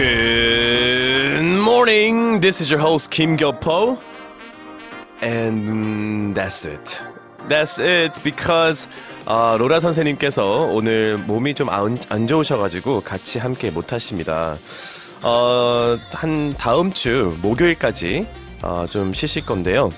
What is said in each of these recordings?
Good morning. This is your host Kim Gilpo, and that's it. That's it because 아, 로라 선생님께서 오늘 몸이 좀안 안 좋으셔가지고 같이 함께 못하십니다. 어, 한 다음 주 목요일까지 어, 좀 쉬실 건데요.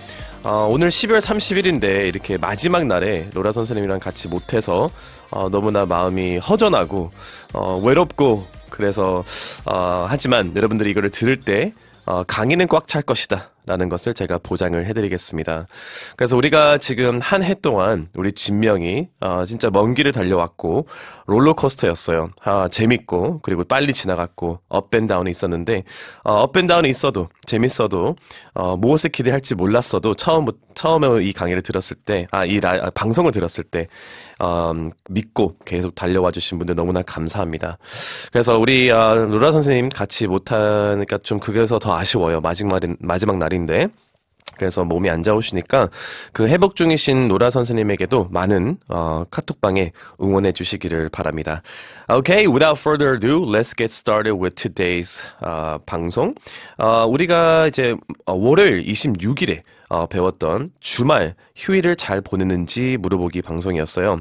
어, 오늘 12월 30일인데 이렇게 마지막 날에 로라 선생님이랑 같이 못해서 어, 너무나 마음이 허전하고 어, 외롭고 그래서 어, 하지만 여러분들이 이거를 들을 때 어, 강의는 꽉 찰 것이다. 라는 것을 제가 보장을 해드리겠습니다. 그래서 우리가 지금 한 해 동안 우리 진명이 어, 진짜 먼 길을 달려왔고 롤러코스터였어요. 아, 재밌고 그리고 빨리 지나갔고 업앤다운이 있었는데 어, 업앤다운이 있어도 재밌어도 어, 무엇을 기대할지 몰랐어도 처음 처음에 이 강의를 들었을 때아이 아, 방송을 들었을 때 어, 믿고 계속 달려와 주신 분들 너무나 감사합니다. 그래서 우리 아, 로라 선생님 같이 못하니까 좀그게서더 아쉬워요. 마지막 날인, 마지막 날인데. 그래서 몸이 안 좋으시니까 그 회복 중이신 노라 선생님에게도 많은 어, 카톡방에 응원해 주시기를 바랍니다. Okay, without further ado, let's get started with today's u 어, 방송. 어, 우리가 이제 어, 월요일 26일에 어, 배웠던 주말 휴일을 잘 보내는지 물어보기 방송이었어요.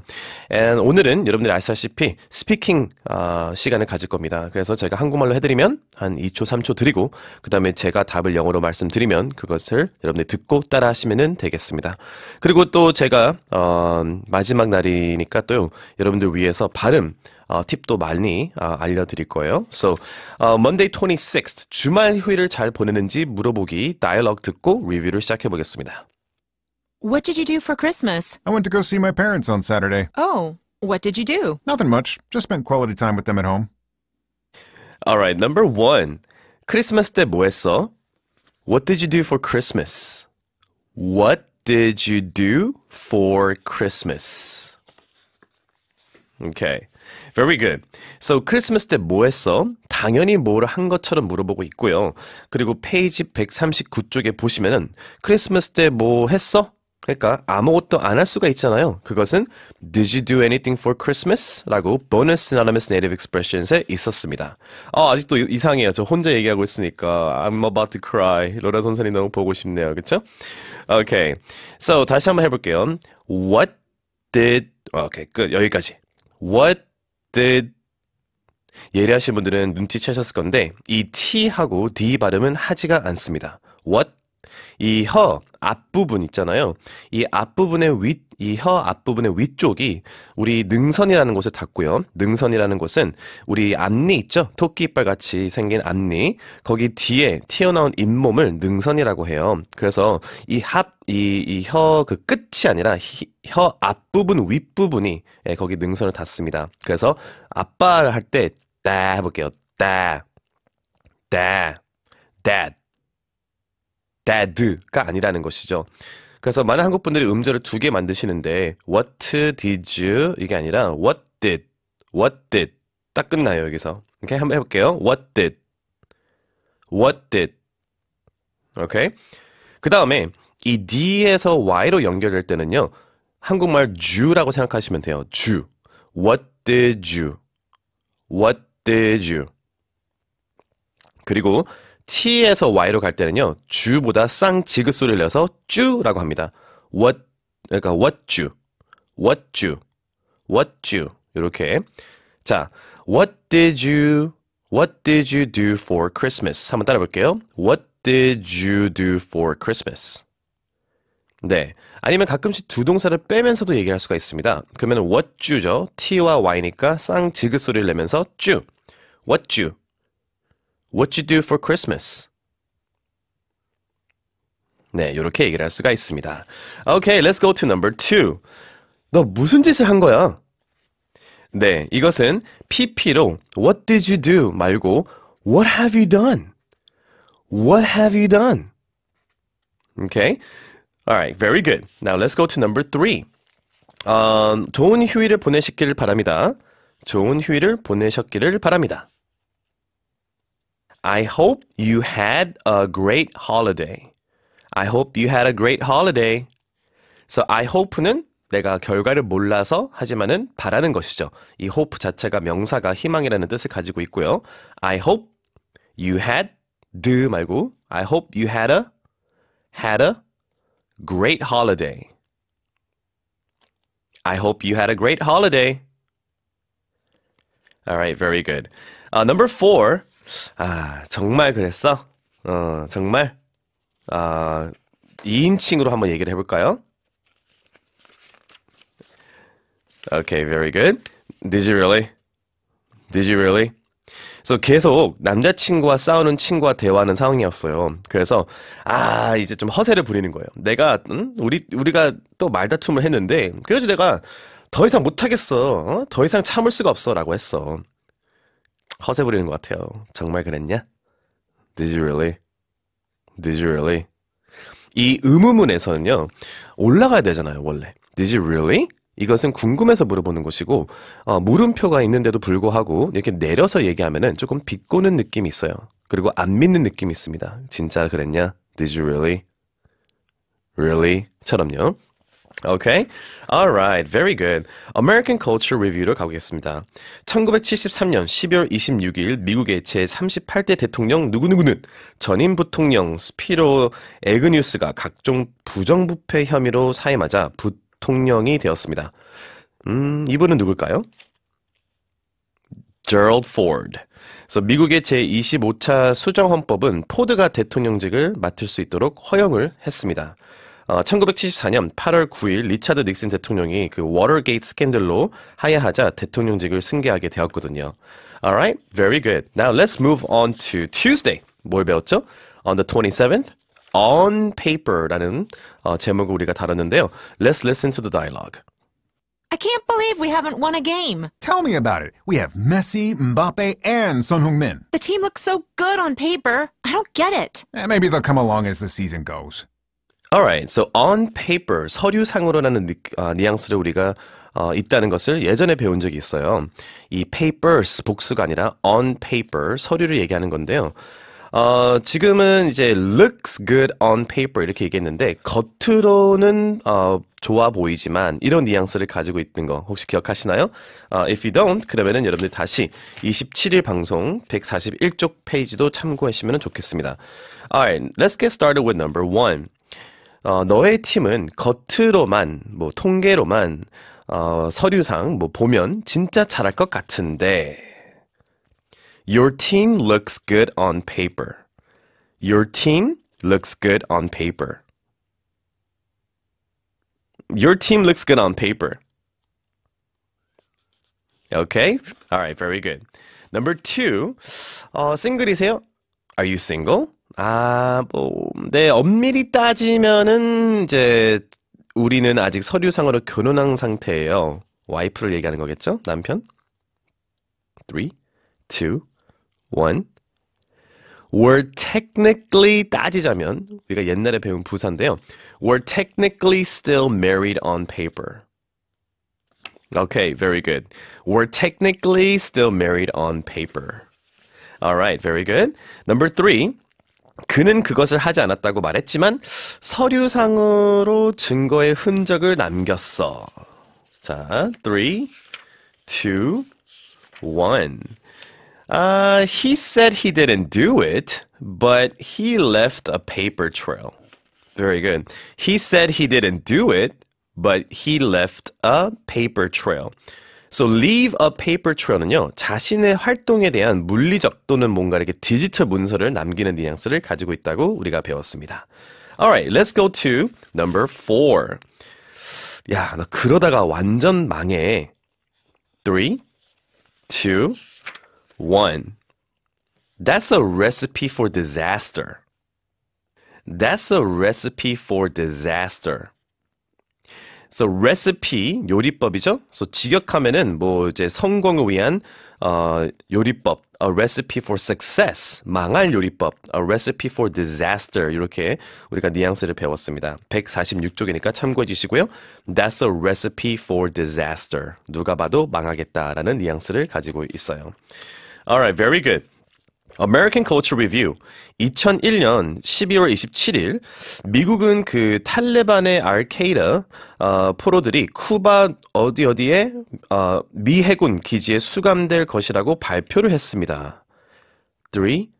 And 오늘은 여러분들이 아시다시피 스피킹 어, 시간을 가질 겁니다. 그래서 제가 한국말로 해드리면 한 2초 3초 드리고 그 다음에 제가 답을 영어로 말씀드리면 그것을 여러분들이 듣고 따라 하시면 되겠습니다. 그리고 또 제가 어, 마지막 날이니까 또 여러분들 위해서 발음 팁도 많이 알려드릴 거예요. So Monday 26th 주말 휴일을 잘 보내는지 물어보기 다이얼로그 듣고 리뷰를 시작해 보겠습니다. What did you do for Christmas? I went to go see my parents on Saturday. Oh, what did you do? Nothing much. Just spent quality time with them at home. All right, number one. 크리스마스 때뭐 했어? What did you do for Christmas? What did you do for Christmas? Okay. Very good. So 크리스마스 때뭐 했어? 당연히 뭘한 것처럼 물어보고 있고요. 그리고 페이지 139쪽에 보시면은 크리스마스 때뭐 했어? 그러니까 아무것도 안 할 수가 있잖아요. 그것은 Did you do anything for Christmas? 라고 bonus a n o n y m o u s native expressions에 있었습니다. 아, 아직도 이상해요. 저 혼자 얘기하고 있으니까 I'm about to cry. 로라 선생님 너무 보고 싶네요. 그쵸? Okay. So 다시 한번 해볼게요. What did... Okay, 끝. 여기까지. What 그때 예리하신 분들은 눈치채셨을 건데 이 T하고 D 발음은 하지가 않습니다. What 이혀 앞부분 있잖아요. 이 앞부분의 윗, 이 혀 앞부분의 위쪽이 우리 능선이라는 곳을 닿고요. 능선이라는 곳은 우리 앞니 있죠? 토끼이빨 같이 생긴 앞니. 거기 뒤에 튀어나온 잇몸을 능선이라고 해요. 그래서 이 합, 이, 이혀그 끝이 아니라 히, 혀 앞부분 윗부분이 예, 거기 능선을 닿습니다. 그래서 아빠를 할때 따 해볼게요. 따, 따, 따, dead가 아니라는 것이죠. 그래서 많은 한국 분들이 음절을 두 개 만드시는데 what did you 이게 아니라 what did what did 딱 끝나요 여기서 이렇게 한번 해볼게요 what did what did 오케이 그 다음에 이 d에서 y로 연결될 때는요 한국말 주라고 생각하시면 돼요 주 what did you what did you 그리고 T에서 Y로 갈 때는요, 주보다 쌍 지그 소리를 내서 쭈라고 합니다. What, 그러니까 what you, what you, what you. 이렇게. 자, what did you, what did you do for Christmas? 한번 따라 볼게요. What did you do for Christmas? 네. 아니면 가끔씩 두 동사를 빼면서도 얘기할 수가 있습니다. 그러면 what you죠. t와 y니까 쌍 지그 소리를 내면서 쭈. what you. What you do for Christmas? 네, 이렇게 얘기를 할 수가 있습니다. Okay, let's go to number two. 너 무슨 짓을 한 거야? 네, 이것은 PP로 What did you do 말고 What have you done? What have you done? Okay. a l right, very good. Now let's go to number three. Um, 좋은 휴일을 보내셨기 바랍니다. 좋은 휴일을 보내셨기를 바랍니다. I hope you had a great holiday. I hope you had a great holiday. So I hope는 내가 결과를 몰라서 하지만은 바라는 것이죠. 이 hope 자체가 명사가 희망이라는 뜻을 가지고 있고요. I hope you had the 말고 I hope you had a had a great holiday. I hope you had a great holiday. All right, very good. Uh, number four, 아, 정말 그랬어? 어, 정말? 아, 2인칭으로 한번 얘기를 해볼까요? Okay, very good. Did you really? Did you really? 그래서 계속 남자친구와 싸우는 친구와 대화하는 상황이었어요. 그래서 아 이제 좀 허세를 부리는 거예요. 내가 음? 우리 우리가 또 말다툼을 했는데 그래서 내가 더 이상 못하겠어. 어? 더 이상 참을 수가 없어라고 했어. 허세 부리는 것 같아요. 정말 그랬냐? Did you really? Did you really? 이 의무문에서는요, 올라가야 되잖아요, 원래. Did you really? 이것은 궁금해서 물어보는 것이고, 어, 물음표가 있는데도 불구하고, 이렇게 내려서 얘기하면은 조금 비꼬는 느낌이 있어요. 그리고 안 믿는 느낌이 있습니다. 진짜 그랬냐? Did you really? Really? 처럼요. Okay. All right. Very good. American Culture Review로 가보겠습니다. 1973년 12월 26일 미국의 제38대 대통령 누구누구는 전임 부통령 스피로 에그뉴스가 각종 부정부패 혐의로 사임하자 부통령이 되었습니다. 음, 이분은 누굴까요? Gerald Ford. 그래서 미국의 제25차 수정헌법은 포드가 대통령직을 맡을 수 있도록 허용을 했습니다. 1974년 8월 9일 리차드 닉슨 대통령이 그 워터게이트 스캔들로 하야하자 대통령직을 승계하게 되었거든요. Alright, very good. Now let's move on to Tuesday. 뭘 배웠죠? On the 27th, on paper라는 어, 제목을 우리가 다뤘는데요. Let's listen to the dialogue. I can't believe we haven't won a game. Tell me about it. We have Messi, Mbappe, and Son Heung-min. The team looks so good on paper. I don't get it. Eh, maybe they'll come along as the season goes. Alright, so on paper 서류상으로라는 니, 아, 뉘앙스를 우리가 어, 있다는 것을 예전에 배운 적이 있어요. 이 papers 복수가 아니라 on paper 서류를 얘기하는 건데요. 어, 지금은 이제 looks good on paper 이렇게 얘기했는데 겉으로는 어, 좋아 보이지만 이런 뉘앙스를 가지고 있는 거 혹시 기억하시나요? 어, if you don't 그러면 여러분들 다시 27일 방송 141쪽 페이지도 참고하시면 좋겠습니다. Alright, let's get started with number one. 어, 너의 팀은 겉으로만 뭐 통계로만 어, 서류상 뭐 보면 진짜 잘할 것 같은데 Your team looks good on paper. Your team looks good on paper. Your team looks good on paper. Okay? All right, very good. Number two, 어, 싱글이세요? Are you single? 아, 뭐, 네, 엄밀히 따지면은 이제 우리는 아직 서류상으로 결혼한 상태예요. 와이프를 얘기하는 거겠죠? 남편? 3, 2, 1. We're technically 따지자면 우리가 옛날에 배운 부사인데요. We're technically still married on paper. Okay, very good. We're technically still married on paper. All right, very good. Number three. 그는 그것을 하지 않았다고 말했지만 서류상으로 증거의 흔적을 남겼어. 자, 3, 2, 1. Uh, he said he didn't do it, but he left a paper trail. Very good. He said he didn't do it, but he left a paper trail. So leave a paper trail은요. 자신의 활동에 대한 물리적 또는 뭔가 이렇게 디지털 문서를 남기는 뉘앙스를 가지고 있다고 우리가 배웠습니다. Alright, let's go to number four. 야, 너 그러다가 완전 망해. Three, two, one. That's a recipe for disaster. That's a recipe for disaster. So recipe 요리법이죠. So 직역하면은 뭐 이제 성공을 위한 어 요리법, a recipe for success 망할 요리법, a recipe for disaster 이렇게 우리가 뉘앙스를 배웠습니다. 146쪽이니까 참고해 주시고요. That's a recipe for disaster 누가 봐도 망하겠다라는 뉘앙스를 가지고 있어요. Alright, very good. American Culture Review 2001년 12월 27일 미국은 그 탈레반의 알케이다 어, 포로들이 쿠바 어디 어디에 어, 미 해군 기지에 수감될 것이라고 발표를 했습니다. 3, 2,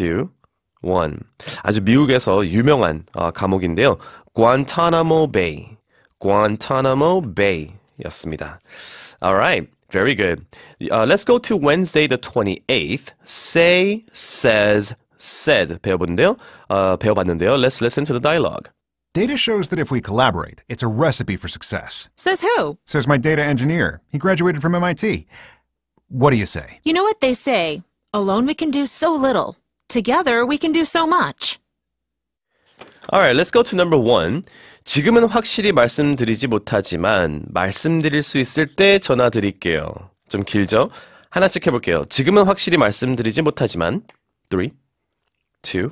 1 아주 미국에서 유명한 어, 감옥인데요. Guantanamo Bay, Guantanamo Bay 였습니다. Alright. Very good. Uh, let's go to Wednesday the 28th. Say, says, said 배워본데요. Uh, 배워봤는데요. Let's listen to the dialogue. Data shows that if we collaborate, it's a recipe for success. Says who? Says my data engineer. He graduated from MIT. What do you say? You know what they say alone we can do so little, together we can do so much. All right, let's go to number one. 지금은 확실히 말씀드리지 못하지만 말씀드릴 수 있을 때 전화 드릴게요. 좀 길죠? 하나씩 해볼게요. 지금은 확실히 말씀드리지 못하지만 3, 2, 1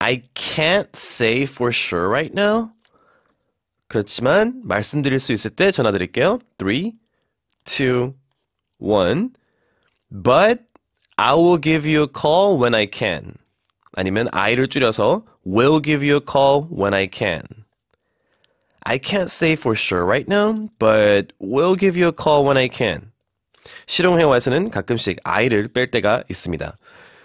I can't say for sure right now. 그렇지만 말씀드릴 수 있을 때 전화 드릴게요. 3, 2, 1 But I will give you a call when I can. 아니면 I를 줄여서 will give you a call when I can. I can't say for sure right now, but will give you a call when I can. 실용회화에서는 가끔씩 I를 뺄 때가 있습니다.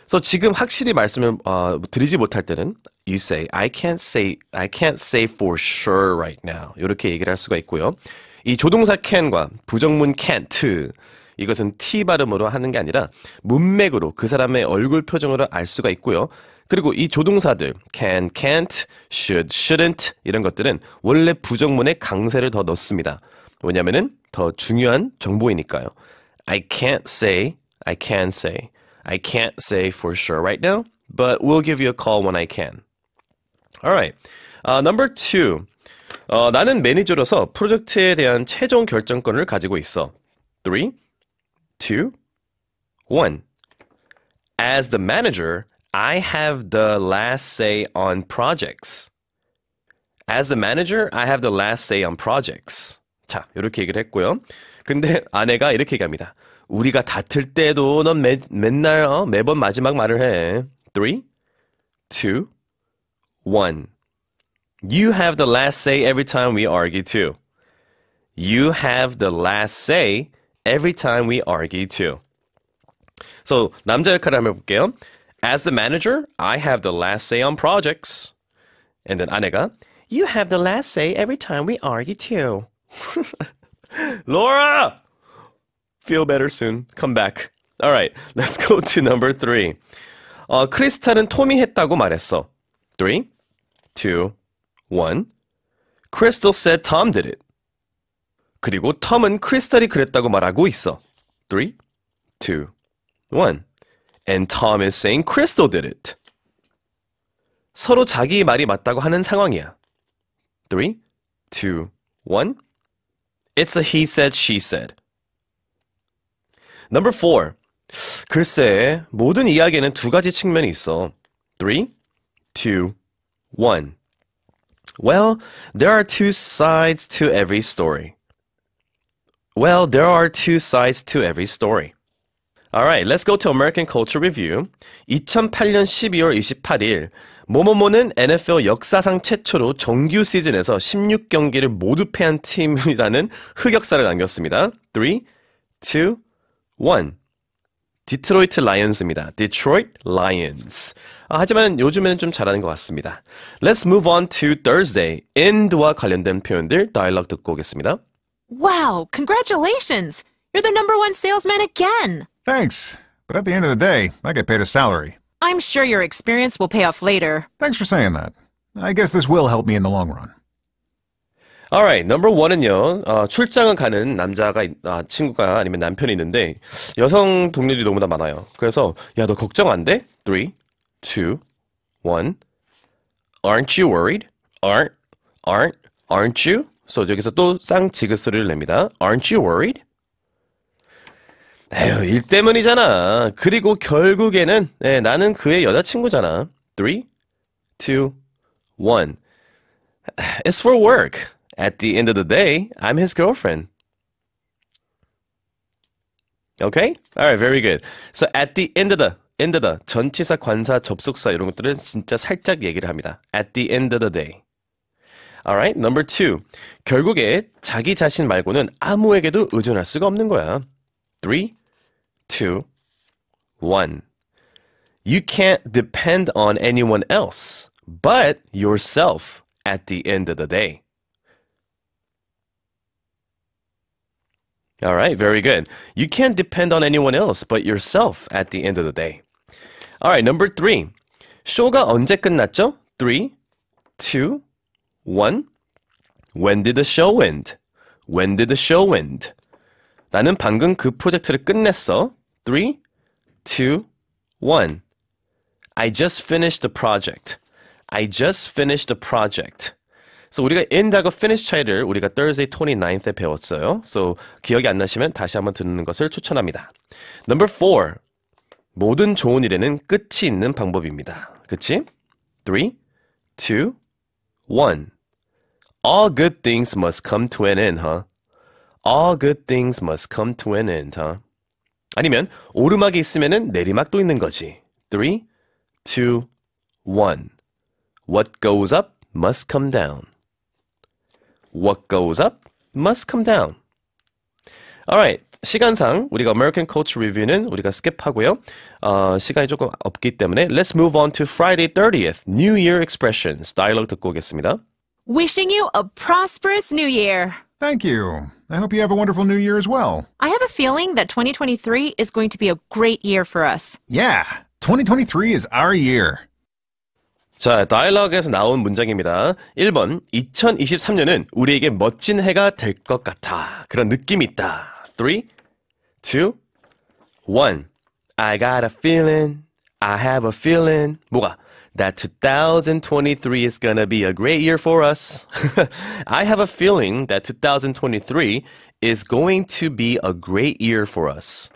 그래 지금 확실히 말씀을 어, 드리지 못할 때는 you say I can't say I can't say for sure right now 이렇게 얘기를 할 수가 있고요. 이 조동사 can과 부정문 can't 이것은 t 발음으로 하는 게 아니라 문맥으로 그 사람의 얼굴 표정으로 알 수가 있고요. 그리고 이 조동사들 can, can't, should, shouldn't 이런 것들은 원래 부정문에 강세를 더 넣습니다. 왜냐면은 더 중요한 정보이니까요. I can't say, I can t say, I can't say for sure right now, but we'll give you a call when I can. Alright. Uh, number two. 어, 나는 매니저로서 프로젝트에 대한 최종 결정권을 가지고 있어. 3, 2, 1. As the manager, I have the last say on projects. As the manager, I have the last say on projects. 자, 이렇게 얘기를 했고요. 근데 아내가 이렇게 얘기합니다. 우리가 다툴 때도 넌 매, 맨날 어, 매번 마지막 말을 해. 3, 2, 1. You have the last say every time we argue too. You have the last say every time we argue too. So 남자 역할을 한번 볼게요. As the manager, I have the last say on projects. And then Anega, You have the last say every time we argue too. Laura! Feel better soon. Come back. All right, let's go to number three. Crystal 크리스탈은 톰이 했다고 말했어. Three, two, one. Crystal said Tom did it. 그리고 Tom은 크리스탈이 그랬다고 말하고 있어. Three, two, one and Tom is saying Crystal did it. 서로 자기 말이 맞다고 하는 상황이야. 3, 2, 1. It's a he said, she said. Number 4. 글쎄, 모든 이야기에는 두 가지 측면이 있어. 3, 2, 1. Well, there are two sides to every story. Well, there are two sides to every story. Alright, let's go to American Culture Review. 2008년 12월 28일, 모모모는 NFL 역사상 최초로 정규 시즌에서 16경기를 모두 패한 팀이라는 흑역사를 남겼습니다. 3, 2, 1. 디트로이트 라이언스입니다. Detroit Lions. 아, 하지만 요즘에는 좀 잘하는 것 같습니다. Let's move on to Thursday. End와 관련된 표현들 다이얼로그 듣고 오겠습니다. Wow, congratulations! You're the number one salesman again! Thanks, but at the end of the day, I get paid a salary. I'm sure your experience will pay off later. Thanks for saying that. I guess this will help me in the long run. Alright, number one은요, 어, 출장을 가는 남자가, 있- 아, 친구가 아니면 남편이 있는데, 여성 동료들이 너무나 많아요. 그래서, 야, 너 걱정 안 돼? 3, 2, 1. Aren't you worried? Aren't, aren't, aren't you? So, 여기서 또 쌍지그스를 냅니다. Aren't you worried? 에휴, 일 때문이잖아. 그리고 결국에는 네, 나는 그의 여자친구잖아. 3, 2, 1. It's for work. At the end of the day, I'm his girlfriend. Okay? Alright, very good. So at the end of the end of the 전치사, 관사, 접속사 이런 것들은 진짜 살짝 얘기를 합니다. At the end of the day. Alright, number two. 결국에 자기 자신 말고는 아무에게도 의존할 수가 없는 거야. Three, two, one. You can't depend on anyone else but yourself at the end of the day. All right, very good. You can't depend on anyone else but yourself at the end of the day. All right, number three. 쇼가 언제 끝났죠? two, one. When did the show end? When did the show end? 나는 방금 그 프로젝트를 끝냈어. Three, two, one. I just finished the project. I just finished the project. 그래 우리가 end하고 finish 차이를 우리가 Thursday 29th에 배웠어요. So 기억이 안 나시면 다시 한번 듣는 것을 추천합니다. Number four. 모든 좋은 일에는 끝이 있는 방법입니다. 그치? 3, 2, 1. All good things must come to an end, huh? All good things must come to an end, huh? 아니면 오르막이 있으면 내리막도 있는 거지. 3, 2, 1. What goes up must come down. What goes up must come down. Alright. 시간상 우리가 American Culture Review는 우리가 스킵하고요. 어, 시간이 조금 없기 때문에 Let's move on to Friday 30th New Year Expressions. 다이얼로그 듣고 오겠습니다. Wishing you a prosperous new year. Thank you. I hope you have a wonderful new year as well. I have a feeling that 2023 is going to be a great year for us. Yeah, 2023 is our year. 자, 다이얼로그에서 나온 문장입니다. 1번, 2023년은 우리에게 멋진 해가 될 것 같아. 그런 느낌이 있다. 3, 2, 1. I got a feeling. I have a feeling. 뭐가? that 2023 is going to be a great year for us. I have a feeling that 2023 is going to be a great year for us.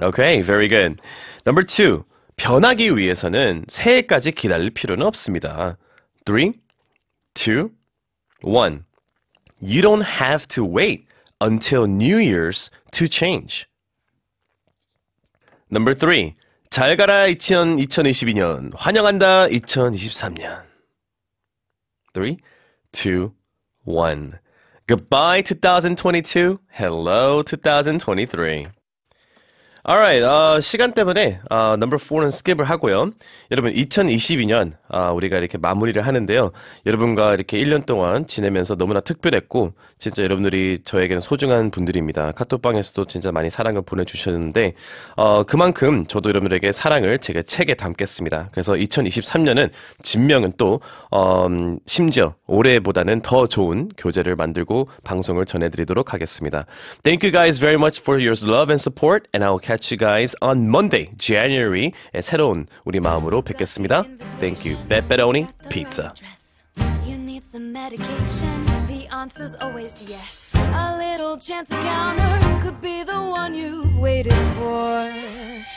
Okay, very good. Number two, 변하기 위해서는 새해까지 기다릴 필요는 없습니다. Three, two, one. You don't have to wait until New Year's to change. Number three, 잘 가라 2000, 2022년 환영한다 2023년 3, 2, 1 Goodbye 2022 Hello 2023 Alright, 어, 시간 때문에 어, 넘버 4는 스킵을 하고요. 여러분, 2022년 어, 우리가 이렇게 마무리를 하는데요. 여러분과 이렇게 1년 동안 지내면서 너무나 특별했고 진짜 여러분들이 저에게는 소중한 분들입니다. 카톡방에서도 진짜 많이 사랑을 보내주셨는데 어, 그만큼 저도 여러분들에게 사랑을 제가 책에 담겠습니다. 그래서 2023년은 진명은 또 어, 음, 심지어 올해보다는 더 좋은 교재를 만들고 방송을 전해드리도록 하겠습니다. Thank you guys very much for your love and support and I'll catch at you guys on Monday, January. 새로운 우리 마음으로 뵙겠습니다. Thank you. Pepperoni Pizza. You need some medication. The answer's always yes. A little chance encounter could be the one you've waited for.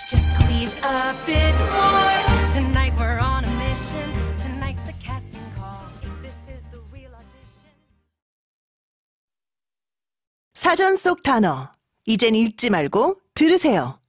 Just squeeze a bit more. Tonight we're on a mission. Tonight's the casting call. If this is the real audition. 사전 속 단어. 이젠 읽지 말고 들으세요.